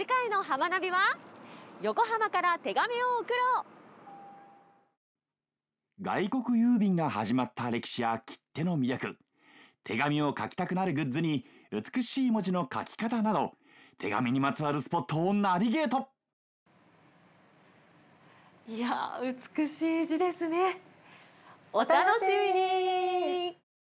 次回の浜ナビは横浜から手紙を送ろう外国郵便が始まった歴史や切手の魅力手紙を書きたくなるグッズに美しい文字の書き方など手紙にまつわるスポットをナビゲートいや美しい字ですねお楽しみに